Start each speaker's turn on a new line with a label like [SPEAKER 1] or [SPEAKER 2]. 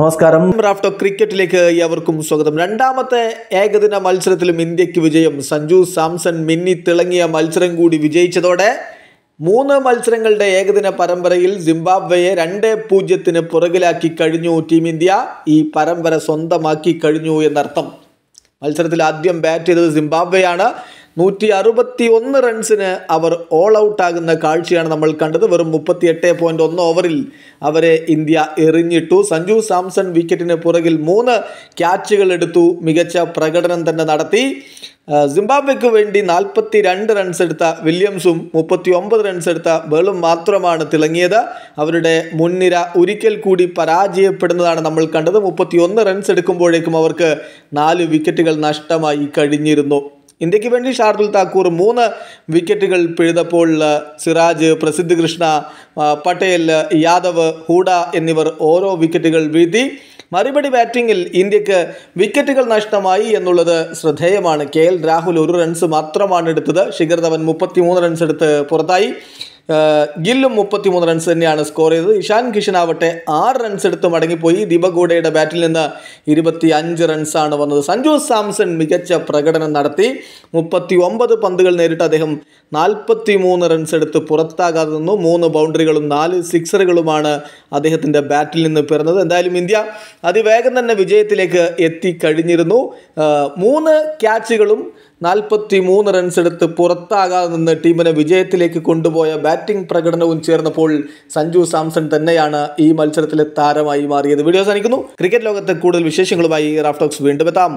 [SPEAKER 1] നമസ്കാരം റാഫ്റ്റോ ക്രിക്കറ്റിലേക്ക് ഏവർക്കും സ്വാഗതം രണ്ടാമത്തെ ഏകദിന മത്സരത്തിലും ഇന്ത്യക്ക് വിജയം സഞ്ജു സാംസൺ മിന്നി തിളങ്ങിയ മത്സരം കൂടി വിജയിച്ചതോടെ മൂന്ന് മത്സരങ്ങളുടെ ഏകദിന പരമ്പരയിൽ സിംബാബ്വെയെ രണ്ട് പൂജ്യത്തിന് പുറകിലാക്കി കഴിഞ്ഞു ടീം ഇന്ത്യ ഈ പരമ്പര സ്വന്തമാക്കി കഴിഞ്ഞു എന്നർത്ഥം മത്സരത്തിൽ ആദ്യം ബാറ്റ് ചെയ്തത് സിംബാബ്വെയാണ് നൂറ്റി അറുപത്തി ഒന്ന് റൺസിന് അവർ ഓൾ ഔട്ടാകുന്ന കാഴ്ചയാണ് നമ്മൾ കണ്ടത് വെറും മുപ്പത്തി എട്ട് ഒന്ന് ഓവറിൽ അവരെ ഇന്ത്യ എറിഞ്ഞിട്ടു സഞ്ജു സാംസൺ വിക്കറ്റിന് പുറകിൽ മൂന്ന് ക്യാച്ചുകൾ എടുത്തു മികച്ച പ്രകടനം തന്നെ നടത്തി സിംബാബ്വെക്ക് വേണ്ടി നാൽപ്പത്തി രണ്ട് റൺസ് എടുത്ത വില്യംസും മുപ്പത്തി ഒമ്പത് റൺസ് എടുത്ത ബേളും മാത്രമാണ് തിളങ്ങിയത് അവരുടെ മുൻനിര ഒരിക്കൽ കൂടി പരാജയപ്പെടുന്നതാണ് നമ്മൾ കണ്ടത് മുപ്പത്തി ഒന്ന് റൺസ് എടുക്കുമ്പോഴേക്കും അവർക്ക് നാല് വിക്കറ്റുകൾ നഷ്ടമായി കഴിഞ്ഞിരുന്നു ഇന്ത്യയ്ക്ക് വേണ്ടി ഷാർദുൽ താക്കൂർ മൂന്ന് വിക്കറ്റുകൾ പിഴുതപ്പോൾ സിറാജ് പ്രസിദ്ധ് കൃഷ്ണ പട്ടേൽ യാദവ് ഹൂഡ എന്നിവർ ഓരോ വിക്കറ്റുകൾ വീഴ്ത്തി മറുപടി ബാറ്റിങ്ങിൽ ഇന്ത്യക്ക് വിക്കറ്റുകൾ നഷ്ടമായി എന്നുള്ളത് ശ്രദ്ധേയമാണ് കെ എൽ രാഹുൽ ഒരു റൺസ് മാത്രമാണ് എടുത്തത് ശിഖർ ധവൻ മൂന്ന് റൺസ് എടുത്ത് പുറത്തായി ഗില്ലും മുപ്പത്തിമൂന്ന് റൺസ് തന്നെയാണ് സ്കോർ ചെയ്തത് ഇഷാൻ കിഷൻ ആവട്ടെ ആറ് റൺസ് എടുത്ത് മടങ്ങിപ്പോയി ദീപഗൂഡയുടെ ബാറ്റിൽ നിന്ന് ഇരുപത്തി അഞ്ച് റൺസാണ് വന്നത് സഞ്ജു സാംസൺ മികച്ച പ്രകടനം നടത്തി മുപ്പത്തി ഒമ്പത് പന്തുകൾ നേരിട്ട് അദ്ദേഹം നാൽപ്പത്തി മൂന്ന് റൺസ് എടുത്ത് പുറത്താകാതെ നിന്നു മൂന്ന് ബൗണ്ടറികളും നാല് സിക്സറുകളുമാണ് അദ്ദേഹത്തിൻ്റെ ബാറ്റിൽ നിന്ന് പിറന്നത് എന്തായാലും ഇന്ത്യ അതിവേഗം തന്നെ വിജയത്തിലേക്ക് എത്തിക്കഴിഞ്ഞിരുന്നു മൂന്ന് ക്യാച്ചുകളും നാൽപ്പത്തി മൂന്ന് റൺസ് എടുത്ത് പുറത്താകാതെ നിന്ന് ടീമിനെ വിജയത്തിലേക്ക് കൊണ്ടുപോയ ബാറ്റ് ബാറ്റിംഗ് പ്രകടനവും ചേർന്നപ്പോൾ സഞ്ജു സാംസൺ തന്നെയാണ് ഈ മത്സരത്തിലെ താരമായി മാറിയത് വീഡിയോ സാധിക്കുന്നു ക്രിക്കറ്റ് ലോകത്തെ കൂടുതൽ വിശേഷങ്ങളുമായി റാഫ്റ്റോക്സ് വീണ്ടും എത്താം